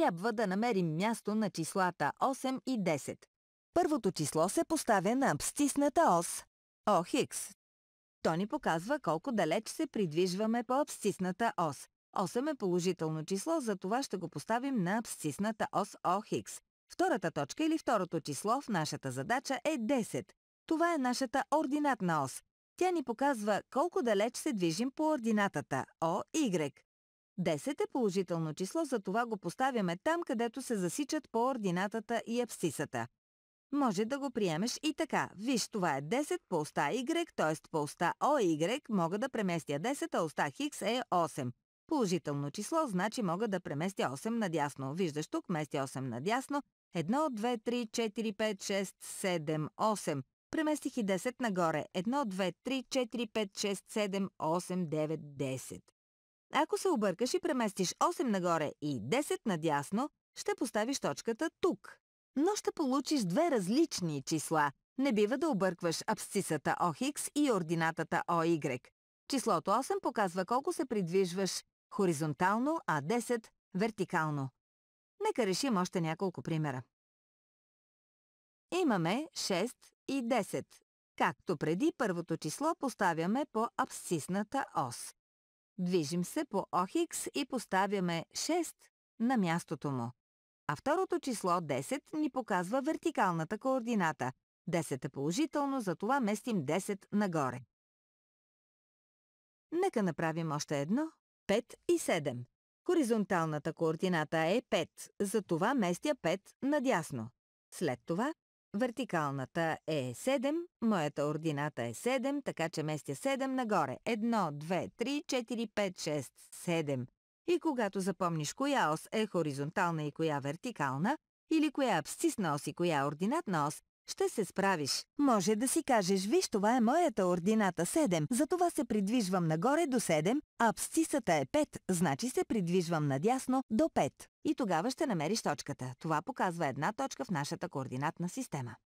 трябва да намерим място на числата 8 и 10. Първото число се поставя на абстисната ос О Хикс. То ни показва колко далеч се придвижваме по абстисната ос. 8 е положително число, затова ще го поставим на абстисната ос OX. Втората точка или второто число в нашата задача е 10. Това е нашата ординатна ос. Тя ни показва колко далеч се движим по ординатата О, 10 е положително число, затова го поставяме там, където се засичат по ординатата и абсцисата. Може да го приемеш и така. Виж, това е 10 по оста Y, т.е. по оста OY мога да преместя 10, а оста X е 8. Положително число, значи мога да преместя 8 надясно. Виждаш тук, мести 8 надясно. 1, 2, 3, 4, 5, 6, 7, 8. Преместих и 10 нагоре. 1, 2, 3, 4, 5, 6, 7, 8, 9, 10. Ако се объркаш и преместиш 8 нагоре и 10 надясно, ще поставиш точката тук. Но ще получиш две различни числа. Не бива да объркваш абсцисата OX и ординатата OY. Числото 8 показва колко се придвижваш хоризонтално, а 10 – вертикално. Нека решим още няколко примера. Имаме 6 и 10. Както преди първото число поставяме по абсцисната ос. Движим се по Охикс и поставяме 6 на мястото му. А второто число 10 ни показва вертикалната координата. 10 е положително, затова местим 10 нагоре. Нека направим още едно. 5 и 7. Хоризонталната координата е 5, затова местя 5 надясно. След това Вертикалната е 7, моята ордината е 7, така че местя 7 нагоре. 1, 2, 3, 4, 5, 6, 7. И когато запомниш коя ос е хоризонтална и коя вертикална, или коя абсцисна ос и коя ординатна ос, ще се справиш. Може да си кажеш, виж, това е моята ордината 7, затова се придвижвам нагоре до 7, а абсцисата е 5, значи се придвижвам надясно до 5. И тогава ще намериш точката. Това показва една точка в нашата координатна система.